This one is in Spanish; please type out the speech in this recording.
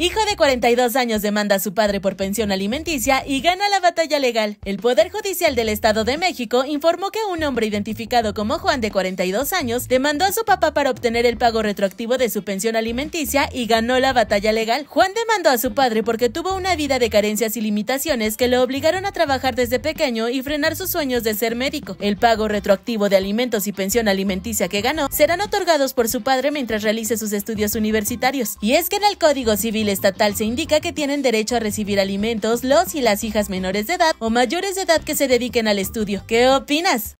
Hijo de 42 años demanda a su padre por pensión alimenticia y gana la batalla legal. El Poder Judicial del Estado de México informó que un hombre identificado como Juan de 42 años demandó a su papá para obtener el pago retroactivo de su pensión alimenticia y ganó la batalla legal. Juan demandó a su padre porque tuvo una vida de carencias y limitaciones que lo obligaron a trabajar desde pequeño y frenar sus sueños de ser médico. El pago retroactivo de alimentos y pensión alimenticia que ganó serán otorgados por su padre mientras realice sus estudios universitarios. Y es que en el Código Civil estatal se indica que tienen derecho a recibir alimentos los y las hijas menores de edad o mayores de edad que se dediquen al estudio. ¿Qué opinas?